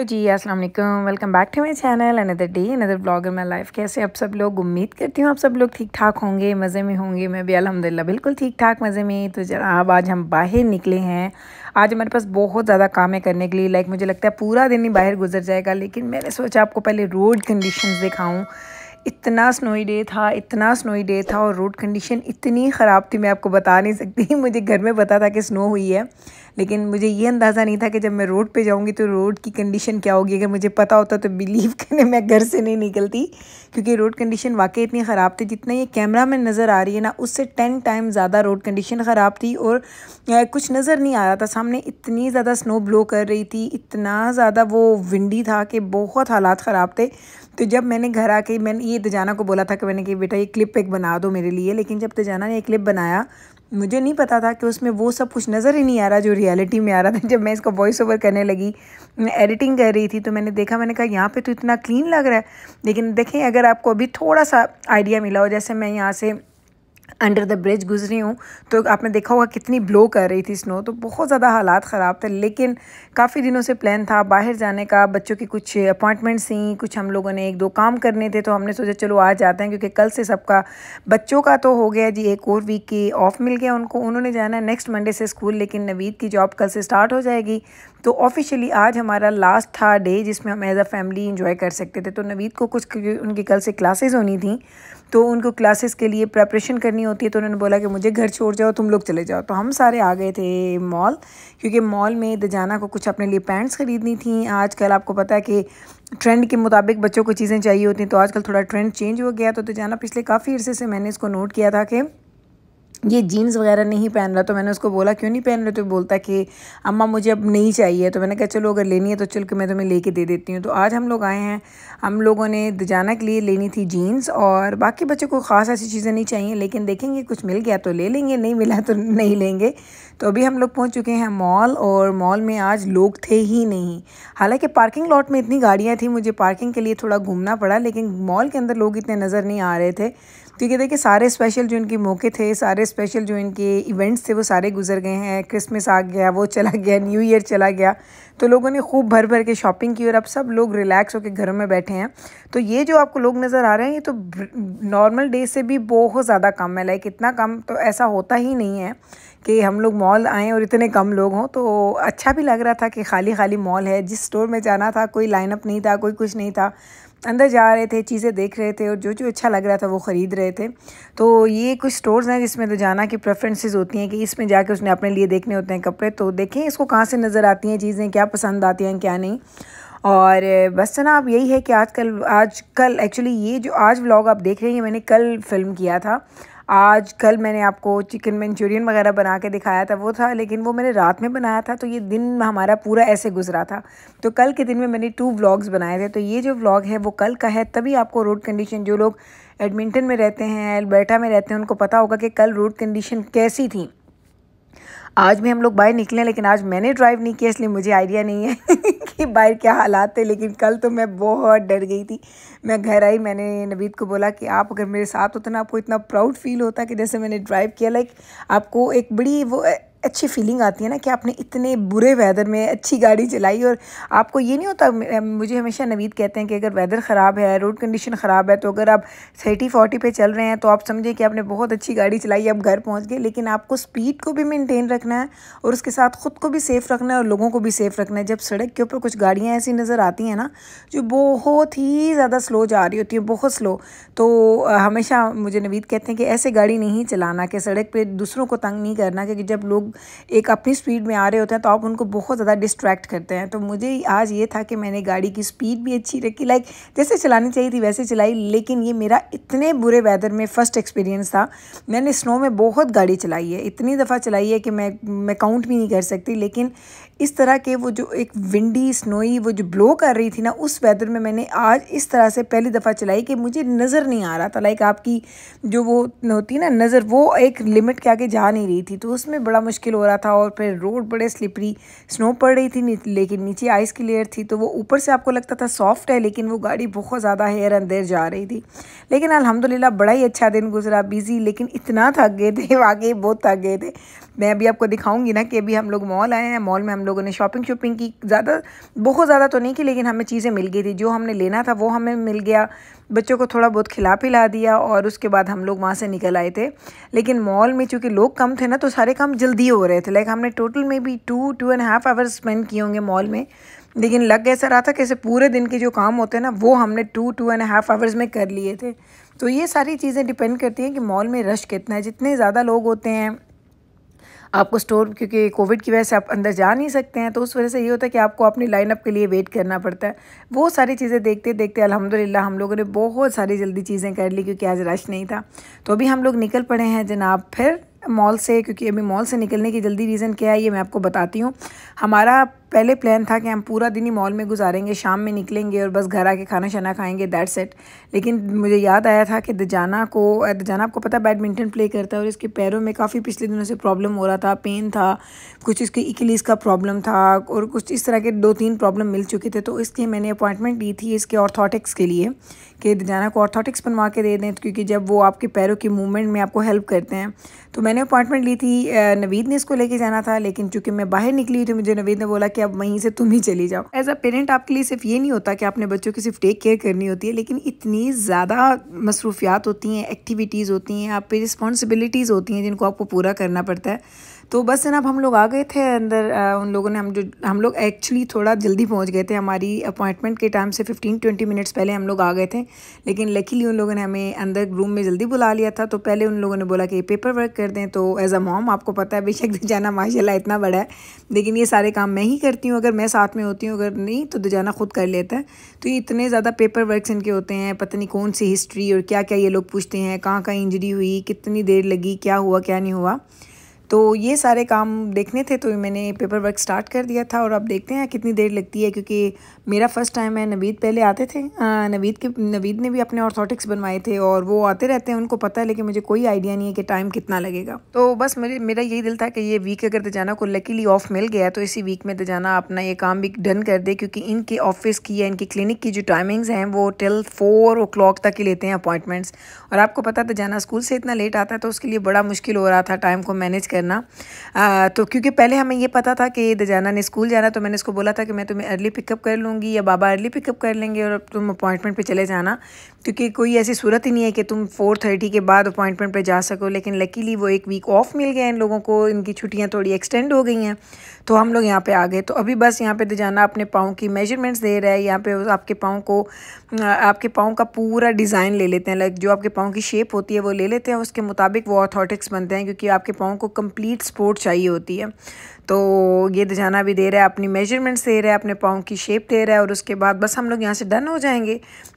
तो जी अस्सलाम वालेकुम welcome back to my channel another day another blog in life कैसे आप सब लोग उम्मीद करती हूँ आप सब लोग ठीक ठाक होंगे मज़े में होंगे मैं भी अलहमदिल्ला बिल्कुल ठीक ठाक मज़े में तो जनाब आज हम बाहर निकले हैं आज हमारे पास बहुत ज़्यादा काम है करने के लिए लाइक मुझे लगता है पूरा दिन ही बाहर गुजर जाएगा लेकिन मैंने सोचा आपको पहले रोड कंडीशन दिखाऊँ इतना स्नोई डे था इतना स्नोई डे था और रोड कंडीशन इतनी ख़राब थी मैं आपको बता नहीं सकती मुझे घर में पता था कि स्नो हुई है लेकिन मुझे ये अंदाज़ा नहीं था कि जब मैं रोड पे जाऊँगी तो रोड की कंडीशन क्या होगी अगर मुझे पता होता तो बिलीव करने मैं घर से नहीं निकलती क्योंकि रोड कंडीशन वाकई इतनी ख़राब थी जितना ये कैमरा में नज़र आ रही है ना उससे टेन टाइम ज़्यादा रोड कंडीशन ख़राब थी और कुछ नज़र नहीं आ रहा था सामने इतनी ज़्यादा स्नो ब्लो कर रही थी इतना ज़्यादा वो विंडी था कि बहुत हालात ख़राब थे तो जब मैंने घर आके मैंने ये तजाना को बोला था कि मैंने कि बेटा ये क्लिप एक बना दो मेरे लिए लेकिन जब तजाना ने एक क्लिप बनाया मुझे नहीं पता था कि उसमें वो सब कुछ नज़र ही नहीं आ रहा जो रियलिटी में आ रहा था जब मैं इसका वॉइस ओवर करने लगी मैं एडिटिंग कर रही थी तो मैंने देखा मैंने कहा यहाँ पे तो इतना क्लीन लग रहा है लेकिन देखें अगर आपको अभी थोड़ा सा आइडिया मिला हो जैसे मैं यहाँ से अंडर द ब्रिज गुजरी हूँ तो आपने देखा होगा कितनी ब्लो कर रही थी स्नो तो बहुत ज़्यादा हालात ख़राब थे लेकिन काफ़ी दिनों से प्लान था बाहर जाने का बच्चों की कुछ अपॉइंटमेंट्स थी कुछ हम लोगों ने एक दो काम करने थे तो हमने सोचा चलो आज जाते हैं क्योंकि कल से सबका बच्चों का तो हो गया जी एक और वीक की ऑफ़ मिल गया उनको उन्होंने जाना है नेक्स्ट मंडे से स्कूल लेकिन नवीद की जॉब कल से स्टार्ट हो जाएगी तो ऑफिशियली आज हमारा लास्ट था डे जिसमें हम एज अ फैमिली इंजॉय कर सकते थे तो नवीद को कुछ उनकी कल से क्लासेज होनी थी तो उनको क्लासेस के लिए प्रेपरेशन करनी होती है तो उन्होंने बोला कि मुझे घर छोड़ जाओ तुम लोग चले जाओ तो हम सारे आ गए थे मॉल क्योंकि मॉल में दजाना को कुछ अपने लिए पैंट्स ख़रीदनी थी आजकल आपको पता है कि ट्रेंड के मुताबिक बच्चों को चीज़ें चाहिए होती हैं तो आजकल थोड़ा ट्रेंड चेंज हो गया तो दजाना पिछले काफ़ी अरसे से मैंने इसको नोट किया था कि ये जीन्स वगैरह नहीं पहन रहा तो मैंने उसको बोला क्यों नहीं पहन रहे तो बोलता कि अम्मा मुझे अब नहीं चाहिए तो मैंने कहा चलो अगर लेनी है तो चल के मैं तुम्हें लेके दे देती हूँ तो आज हम लोग आए हैं हम लोगों ने दजाना के लिए लेनी थी जीन्स और बाकी बच्चों को ख़ास ऐसी चीज़ें नहीं चाहिए लेकिन देखेंगे कुछ मिल गया तो ले लेंगे नहीं मिला तो नहीं लेंगे तो अभी हम लोग पहुँच चुके हैं मॉल और मॉल में आज लोग थे ही नहीं हालाँकि पार्किंग लॉट में इतनी गाड़ियाँ थी मुझे पार्किंग के लिए थोड़ा घूमना पड़ा लेकिन मॉल के अंदर लोग इतने नज़र नहीं आ रहे थे क्योंकि देखिए सारे स्पेशल जो इनके मौके थे सारे स्पेशल जो इनके इवेंट्स थे वो सारे गुजर गए हैं क्रिसमस आ गया वो चला गया न्यू ईयर चला गया तो लोगों ने खूब भर भर के शॉपिंग की और अब सब लोग रिलैक्स होकर घरों में बैठे हैं तो ये जो आपको लोग नज़र आ रहे हैं ये तो नॉर्मल डे से भी बहुत ज़्यादा कम है लाइक इतना कम तो ऐसा होता ही नहीं है कि हम लोग मॉल आएँ और इतने कम लोग हों तो अच्छा भी लग रहा था कि खाली खाली मॉल है जिस स्टोर में जाना था कोई लाइनअप नहीं था कोई कुछ नहीं था अंदर जा रहे थे चीज़ें देख रहे थे और जो जो अच्छा लग रहा था वो ख़रीद रहे थे तो ये कुछ स्टोर्स हैं जिसमें तो जाना कि प्रेफरेंसेस होती हैं कि इसमें जाके उसने अपने लिए देखने होते हैं कपड़े तो देखें इसको कहाँ से नज़र आती हैं चीज़ें क्या पसंद आती हैं क्या नहीं और बस ना आप यही है कि आज कल आज कल एक्चुअली ये जो आज व्लॉग आप देख रहे हैं मैंने कल फ़िल्म किया था आज कल मैंने आपको चिकन मंचूरियन वगैरह बना के दिखाया था वो था लेकिन वो मैंने रात में बनाया था तो ये दिन हमारा पूरा ऐसे गुजरा था तो कल के दिन में मैंने टू व्लॉग्स बनाए थे तो ये जो व्लॉग है वो कल का है तभी आपको रोड कंडीशन जो लोग एडमिंटन में रहते हैं एल्बर्टा में रहते हैं उनको पता होगा कि कल रोड कंडीशन कैसी थी आज भी हम लोग बाहर निकले लेकिन आज मैंने ड्राइव नहीं किया इसलिए मुझे आइडिया नहीं है कि बाहर क्या हालात थे लेकिन कल तो मैं बहुत डर गई थी मैं घर आई मैंने नबीद को बोला कि आप अगर मेरे साथ होते ना आपको इतना प्राउड फील होता कि जैसे मैंने ड्राइव किया लाइक आपको एक बड़ी वो अच्छी फीलिंग आती है ना कि आपने इतने बुरे वेदर में अच्छी गाड़ी चलाई और आपको ये नहीं होता मुझे हमेशा नवीद कहते हैं कि अगर वेदर ख़राब है रोड कंडीशन ख़राब है तो अगर आप थर्टी फोर्टी पे चल रहे हैं तो आप समझें कि आपने बहुत अच्छी गाड़ी चलाई आप घर पहुँच गए लेकिन आपको स्पीड को भी मेनटेन रखना है और उसके साथ ख़ुद को भी सेफ़ रखना है और लोगों को भी सेफ़ रखना है जब सड़क के ऊपर कुछ गाड़ियाँ ऐसी नज़र आती हैं ना जो बहुत ही ज़्यादा स्लो जा रही होती है बहुत स्लो तो हमेशा मुझे नवीद कहते हैं कि ऐसे गाड़ी नहीं चलाना कि सड़क पर दूसरों को तंग नहीं करना क्योंकि जब लोग एक अपनी स्पीड में आ रहे होते हैं तो आप उनको बहुत ज़्यादा डिस्ट्रैक्ट करते हैं तो मुझे आज ये था कि मैंने गाड़ी की स्पीड भी अच्छी रखी लाइक जैसे चलानी चाहिए थी वैसे चलाई लेकिन ये मेरा इतने बुरे वेदर में फ़र्स्ट एक्सपीरियंस था मैंने स्नो में बहुत गाड़ी चलाई है इतनी दफ़ा चलाई है कि मैं मैं काउंट भी नहीं कर सकती लेकिन इस तरह के वो जो एक विंडी स्नोई वो जो ब्लो कर रही थी ना उस वेदर में मैंने आज इस तरह से पहली दफ़ा चलाई कि मुझे नज़र नहीं आ रहा था लाइक आपकी जो वो होती है ना नज़र वो एक लिमिट के आगे जा नहीं रही थी तो उसमें बड़ा मुश्किल हो रहा था और फिर रोड बड़े स्लिपरी स्नो पड़ रही थी लेकिन नीचे आइस की लेयर थी तो वो ऊपर से आपको लगता था सॉफ्ट है लेकिन वो गाड़ी बहुत ज़्यादा हेयर अंदर जा रही थी लेकिन अलहमदिल्ला बड़ा ही अच्छा दिन गुजरा बिजी लेकिन इतना थक गए थे आगे बहुत थक गए थे मैं अभी आपको दिखाऊंगी ना कि अभी हम लोग मॉल आए हैं मॉल में हम लोग लोगों ने शॉपिंग शॉपिंग की ज़्यादा बहुत ज़्यादा तो नहीं की लेकिन हमें चीज़ें मिल गई थी जो हमने लेना था वो हमें मिल गया बच्चों को थोड़ा बहुत खिला पिला दिया और उसके बाद हम लोग वहाँ से निकल आए थे लेकिन मॉल में चूँकि लोग कम थे ना तो सारे काम जल्दी हो रहे थे लाइक हमने टोटल में भी two two and half hours spend किए होंगे मॉल में लेकिन लग ऐसा रहा था कि ऐसे पूरे दिन के जो काम होते हैं ना वो हमने two two and half hours में कर लिए थे तो ये सारी चीज़ें डिपेंड करती हैं कि मॉल में रश कितना है जितने ज़्यादा लोग होते हैं आपको स्टोर क्योंकि कोविड की वजह से आप अंदर जा नहीं सकते हैं तो उस वजह से ये होता है कि आपको अपनी लाइनअप के लिए वेट करना पड़ता है वो सारी चीज़ें देखते देखते अलहमदिल्ला हम लोगों ने बहुत सारी जल्दी चीज़ें कर ली क्योंकि आज रश नहीं था तो अभी हम लोग निकल पड़े हैं जनाब फिर मॉल से क्योंकि अभी मॉल से निकलने की जल्दी रीज़न क्या है ये मैं आपको बताती हूँ हमारा पहले प्लान था कि हम पूरा दिन ही मॉल में गुजारेंगे शाम में निकलेंगे और बस घर आके खाना शाना खाएंगे दैट सेट लेकिन मुझे याद आया था कि दजाना को दजाना आपको पता बैडमिंटन प्ले करता है और इसके पैरों में काफ़ी पिछले दिनों से प्रॉब्लम हो रहा था पेन था कुछ इसके इकलीस का प्रॉब्लम था और कुछ इस तरह के दो तीन प्रॉब्लम मिल चुके थे तो इसलिए मैंने अपॉइंटमेंट ली थी इसके ऑर्थोटिक्स के लिए कि दजाना को ऑर्थोटिक्स बनवा के दे दें क्योंकि जब वो आपके पैरों के मूवमेंट में आपको हेल्प करते हैं तो मैंने अपॉइंटमेंट ली थी नवीद ने इसको लेके जाना था लेकिन चूँकि मैं बाहर निकली तो मुझे नवीद ने बोला कि कि अब वहीं से तुम ही चली जाओ एज अ पेरेंट आपके लिए सिर्फ ये नहीं होता कि आपने बच्चों की सिर्फ टेक केयर करनी होती है लेकिन इतनी ज़्यादा मसरूफियात होती हैं एक्टिविटीज़ होती हैं आप पे रिस्पॉन्सिबिलिटीज़ होती हैं जिनको आपको पूरा करना पड़ता है तो बस जनाब हम लोग आ गए थे अंदर आ, उन लोगों ने हम जो हम लोग एक्चुअली थोड़ा जल्दी पहुंच गए थे हमारी अपॉइंटमेंट के टाइम से 15 20 मिनट्स पहले हम लोग आ गए थे लेकिन लकीली उन लोगों ने हमें अंदर रूम में जल्दी बुला लिया था तो पहले उन लोगों ने बोला कि पेपर वर्क कर दें तो एज अ मॉम आपको पता है बेशक दुजाना तो माशाला इतना बड़ा है लेकिन ये सारे काम मैं ही करती हूँ अगर मैं साथ में होती हूँ अगर नहीं तो दुजाना खुद कर लेता है तो ये इतने ज़्यादा पेपर वर्क इनके होते हैं पता नहीं कौन सी हिस्ट्री और क्या क्या ये लोग पूछते हैं कहाँ कहाँ इंजरी हुई कितनी देर लगी क्या हुआ क्या नहीं हुआ तो ये सारे काम देखने थे तो मैंने पेपर वर्क स्टार्ट कर दिया था और अब देखते हैं कितनी देर लगती है क्योंकि मेरा फ़र्स्ट टाइम है नवीद पहले आते थे नवीद के नवीद ने भी अपने ऑर्थोटिक्स बनवाए थे और वो आते रहते हैं उनको पता है लेकिन मुझे कोई आइडिया नहीं है कि टाइम कितना लगेगा तो बस मेरे मेरा यही दिल था कि ये वीक अगर दजाना को लकीली ऑफ मिल गया तो इसी वीक में दजाना अपना ये काम भी डन कर दे क्योंकि इनके ऑफिस की या इनकी क्लिनिक की जो टाइमिंग्स हैं वो टिल फोर ओ क्लाक तक ही लेते हैं अपॉइंटमेंट्स और आपको पता दजाना स्कूल से इतना लेट आता है तो उसके लिए बड़ा मुश्किल हो रहा था टाइम को मैनेज कर करना आ, तो क्योंकि पहले हमें ये पता था कि दजाना ने स्कूल जाना तो मैंने इसको बोला था कि मैं तुम्हें अर्ली पिकअप कर लूँगी या बाबा अर्ली पिकअप कर लेंगे और तुम अपॉइंटमेंट पर चले जाना क्योंकि कोई ऐसी सूरत ही नहीं है कि तुम फोर थर्टी के बाद अपॉइंटमेंट पर जा सको लेकिन लकीली वो एक वीक ऑफ मिल गया इन लोगों को इनकी छुट्टियाँ थोड़ी एक्सटेंड हो गई हैं तो हम लोग यहाँ पर आ गए तो अभी बस यहाँ पर दजाना अपने पाँव की मेजरमेंट्स दे रहा है यहाँ पर आपके पाँव को आपके पाँव का पूरा डिज़ाइन ले लेते हैं लाइक जो आपके पाँव की शेप होती है वो ले लेते हैं उसके मुताबिक वो ऑथोटिक्स बनते हैं क्योंकि आपके पाँव को कम कंप्लीट सपोर्ट चाहिए होती है तो ये दिजाना तो भी दे रहा है अपनी मेजरमेंट्स दे रहा है अपने पाँव की शेप दे रहा है और उसके बाद बस हम लोग यहाँ से डन हो जाएंगे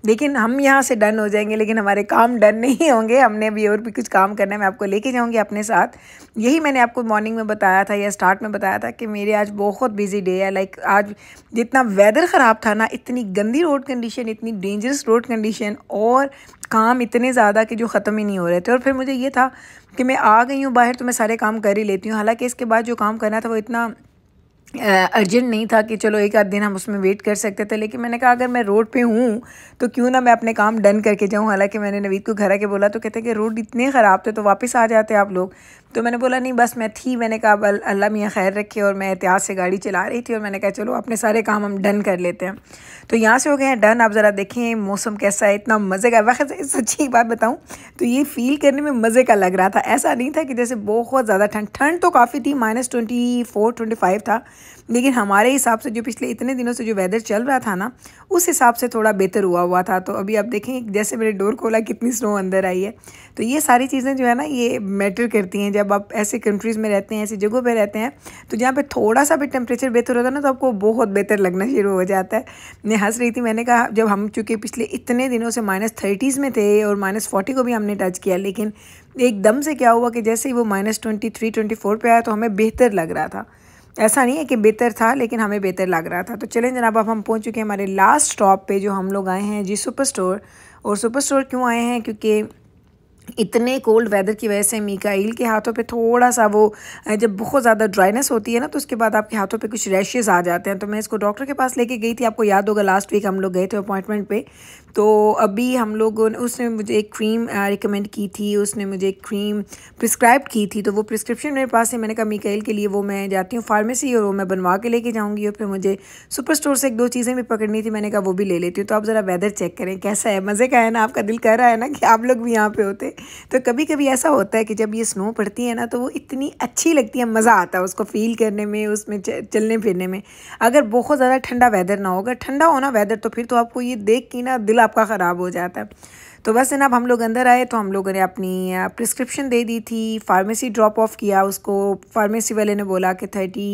लेकिन हम यहाँ से डन हो जाएंगे लेकिन हमारे काम डन नहीं होंगे हमने भी और भी कुछ काम करना है मैं आपको लेके जाऊँगी अपने साथ यही मैंने आपको मॉर्निंग में बताया था या स्टार्ट में बताया था कि मेरे आज बहुत बिजी डे है लाइक आज जितना वेदर ख़राब था ना इतनी गंदी रोड कंडीशन इतनी डेंजरस रोड कंडीशन और काम इतने ज़्यादा कि जो ख़त्म ही नहीं हो रहे थे और फिर मुझे ये था कि मैं आ गई हूँ बाहर तो मैं सारे काम कर ही लेती हूँ हालांकि इसके बाद जो काम करना था वो इतना अर्जेंट नहीं था कि चलो एक आध दिन हम उसमें वेट कर सकते थे लेकिन मैंने कहा अगर मैं रोड पे हूँ तो क्यों ना मैं अपने काम डन करके जाऊँ हालांकि मैंने नवीद को घर आके बोला तो कहते हैं कि रोड इतने ख़राब थे तो वापस आ जाते आप लोग तो मैंने बोला नहीं बस मैं थी मैंने कहा अब अल्लाह मियाँ खैर रखे और मैं एहतियात से गाड़ी चला रही थी और मैंने कहा चलो अपने सारे काम हम डन कर लेते हैं तो यहाँ से हो गए हैं डन आप ज़रा देखें मौसम कैसा है इतना मज़े का वक्त तो सच्ची बात बताऊँ तो ये फील करने में मज़े का लग रहा था ऐसा नहीं था कि जैसे बहुत ज़्यादा ठंड ठंड तो काफ़ी थी minus twenty four twenty five था लेकिन हमारे हिसाब से जो पिछले इतने दिनों से जो वेदर चल रहा था ना उस हिसाब से थोड़ा बेहतर हुआ हुआ था तो अभी आप देखें जैसे मैंने डोर खोला कितनी स्नो अंदर आई है तो ये सारी चीज़ें जो है ना ये मैटर करती हैं जब आप ऐसे कंट्रीज़ में रहते हैं ऐसी जगहों पर रहते हैं तो जहाँ पर थोड़ा सा भी टेम्परेचर बेहतर होता है ना तो आपको बहुत बेहतर लगना शुरू हो जाता है मैं हंस रही थी मैंने कहा जब हम चूँकि पिछले इतने दिनों से माइनस थर्टीज़ में थे और माइनस फोर्टी को भी हमने टच किया लेकिन एकदम से क्या हुआ कि जैसे ही वो minus twenty three twenty four पर आया तो हमें बेहतर लग रहा था ऐसा नहीं है कि बेहतर था लेकिन हमें बेहतर लग रहा था तो चलें जनाब अब हम पहुंच चुके हैं हमारे लास्ट स्टॉप पे जो हम लोग आए हैं जी सुपर स्टोर और सुपर स्टोर क्यों आए हैं क्योंकि इतने कोल्ड वेदर की वजह से मीकाइल के हाथों पे थोड़ा सा वो जब बहुत ज़्यादा ड्राइनेस होती है ना तो उसके बाद आपके हाथों पे कुछ रैशेज़ आ जाते हैं तो मैं इसको डॉक्टर के पास लेके गई थी आपको याद होगा लास्ट वीक हम लोग गए थे अपॉइंटमेंट पे तो अभी हम लोगों ने उसने मुझे एक क्रीम रिकमेंड की थी उसने मुझे एक क्रीम प्रिस्क्राइब की थी तो वो प्रिस्क्रिप्शन मेरे पास है मैंने कहा मिकाइल के लिए वो मैं जाती हूँ फार्मेसी और वो मैं बनवा के लेके जाऊँगी और फिर मुझे सुपर स्टोर से एक दो चीज़ें भी पकड़नी थी मैंने कहा वो भी ले लेती हूँ तो आप ज़रा वेदर चेक करें कैसा है मज़े का है ना आपका दिल कर रहा है ना कि आप लोग भी यहाँ पर होते तो कभी कभी ऐसा होता है कि जब ये स्नो पड़ती है ना तो वो इतनी अच्छी लगती है मज़ा आता है उसको फील करने में उसमें चलने फिरने में अगर बहुत ज़्यादा ठंडा वेदर ना होगा ठंडा होना वेदर तो फिर तो आपको ये देख के ना दिला आपका ख़राब हो जाता है तो बस अब हम लोग अंदर आए तो हम लोगों ने अपनी प्रिस्क्रिप्शन दे दी थी फार्मेसी ड्रॉप ऑफ किया उसको फार्मेसी वाले ने बोला कि थर्टी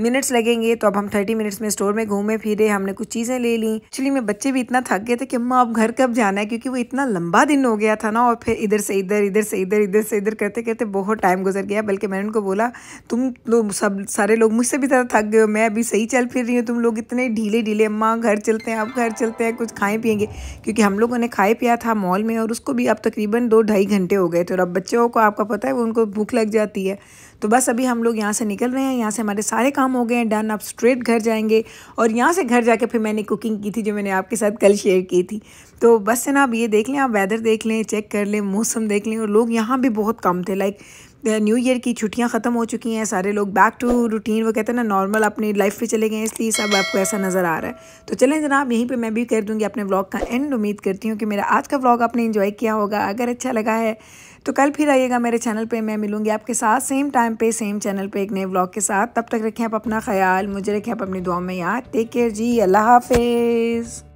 मिनट्स लगेंगे तो अब हम थर्टी मिनट्स में स्टोर में घूमे फिरे हमने कुछ चीज़ें ले ली एक्चुअली मैं बच्चे भी इतना थक गए थे कि अम्मा अब घर कब जाना है क्योंकि वो इतना लंबा दिन हो गया था ना और फिर इधर से इधर इधर से इधर इधर से इधर करते करते बहुत टाइम गुजर गया बल्कि मैंने उनको बोला तुम लोग सब सारे लोग मुझसे भी ज़्यादा थक गए हो मैं अभी सही चल फिर रही हूँ तुम लोग इतने ढीले ढीले अम्मा घर चलते हैं अब घर चलते हैं कुछ खाएँ पियेंगे क्योंकि हम लोगों ने खाए पिया था मॉल में और उसको भी आप तकरीबन दो ढाई घंटे हो गए थे और अब बच्चों को आपका पता है वो उनको भूख लग जाती है तो बस अभी हम लोग यहाँ से निकल रहे हैं यहाँ से हमारे सारे काम हो गए हैं डन आप स्ट्रेट घर जाएंगे और यहाँ से घर जाके फिर मैंने कुकिंग की थी जो मैंने आपके साथ कल शेयर की थी तो बस से ना आप ये देख लें आप वेदर देख लें चेक कर लें मौसम देख लें और लोग यहाँ भी बहुत कम थे लाइक न्यू ईयर की छुट्टियां ख़त्म हो चुकी हैं सारे लोग बैक टू रूटीन वो कहते हैं ना नॉर्मल अपनी लाइफ पे चले गए इसलिए सब आपको ऐसा नज़र आ रहा है तो चलें जनाब यहीं पे मैं भी कर दूंगी अपने व्लॉग का एंड उम्मीद करती हूँ कि मेरा आज का व्लॉग आपने इन्जॉय किया होगा अगर अच्छा लगा है तो कल फिर आइएगा मेरे चैनल पर मैं मिलूँगी आपके साथ सेम टाइम पर सेम चैनल पर एक नए ब्लॉग के साथ तब तक रखें आप अपना ख्याल मुझे रखें आप अपनी दुआ में याद टेक केयर जी अल्लाह हाफिज़